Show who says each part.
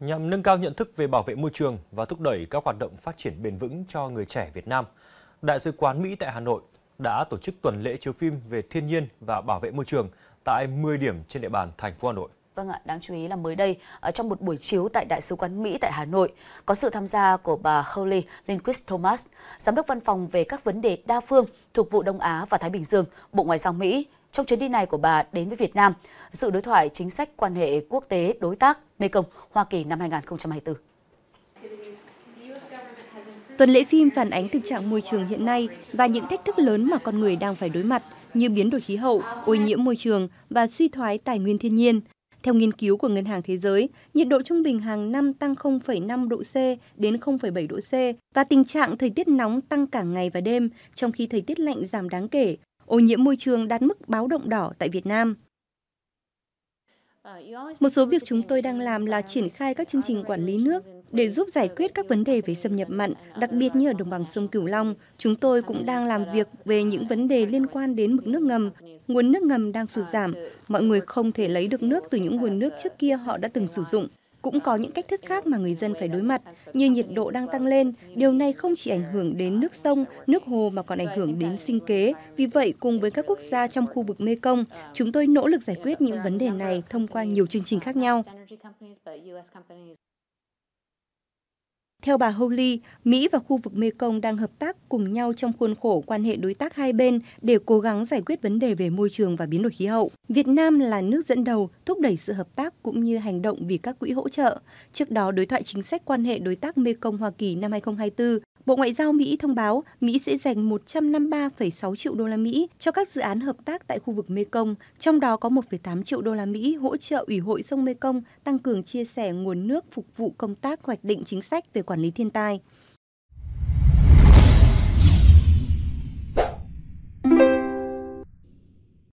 Speaker 1: Nhằm nâng cao nhận thức về bảo vệ môi trường và thúc đẩy các hoạt động phát triển bền vững cho người trẻ Việt Nam, Đại sứ quán Mỹ tại Hà Nội đã tổ chức tuần lễ chiếu phim về thiên nhiên và bảo vệ môi trường tại 10 điểm trên địa bàn thành phố Hà Nội.
Speaker 2: Vâng ạ, đáng chú ý là mới đây, ở trong một buổi chiếu tại Đại sứ quán Mỹ tại Hà Nội, có sự tham gia của bà Holly Lindquist Thomas, Giám đốc Văn phòng về các vấn đề đa phương thuộc vụ Đông Á và Thái Bình Dương, Bộ Ngoại giao Mỹ, trong chuyến đi này của bà đến với Việt Nam, sự đối thoại chính sách quan hệ quốc tế đối tác Mekong Hoa
Speaker 3: Kỳ năm 2024. Tuần lễ phim phản ánh thực trạng môi trường hiện nay và những thách thức lớn mà con người đang phải đối mặt như biến đổi khí hậu, ô nhiễm môi trường và suy thoái tài nguyên thiên nhiên. Theo nghiên cứu của Ngân hàng Thế giới, nhiệt độ trung bình hàng năm tăng 0,5 độ C đến 0,7 độ C và tình trạng thời tiết nóng tăng cả ngày và đêm, trong khi thời tiết lạnh giảm đáng kể ô nhiễm môi trường đạt mức báo động đỏ tại Việt Nam. Một số việc chúng tôi đang làm là triển khai các chương trình quản lý nước để giúp giải quyết các vấn đề về xâm nhập mặn, đặc biệt như ở đồng bằng sông Cửu Long. Chúng tôi cũng đang làm việc về những vấn đề liên quan đến mực nước ngầm. Nguồn nước ngầm đang sụt giảm, mọi người không thể lấy được nước từ những nguồn nước trước kia họ đã từng sử dụng cũng có những cách thức khác mà người dân phải đối mặt, như nhiệt độ đang tăng lên. Điều này không chỉ ảnh hưởng đến nước sông, nước hồ mà còn ảnh hưởng đến sinh kế. Vì vậy, cùng với các quốc gia trong khu vực Mekong, chúng tôi nỗ lực giải quyết những vấn đề này thông qua nhiều chương trình khác nhau. Theo bà Howley, Mỹ và khu vực Mekong đang hợp tác cùng nhau trong khuôn khổ quan hệ đối tác hai bên để cố gắng giải quyết vấn đề về môi trường và biến đổi khí hậu. Việt Nam là nước dẫn đầu thúc đẩy sự hợp tác cũng như hành động vì các quỹ hỗ trợ. Trước đó, đối thoại chính sách quan hệ đối tác Mekong Hoa Kỳ năm 2024 Bộ Ngoại giao Mỹ thông báo Mỹ sẽ dành 153,6 triệu đô la Mỹ cho các dự án hợp tác tại khu vực Mekong, trong đó có 1,8 triệu đô la Mỹ hỗ trợ Ủy hội sông Mekong tăng cường chia sẻ nguồn nước phục vụ công tác hoạch định chính sách về quản lý thiên tai.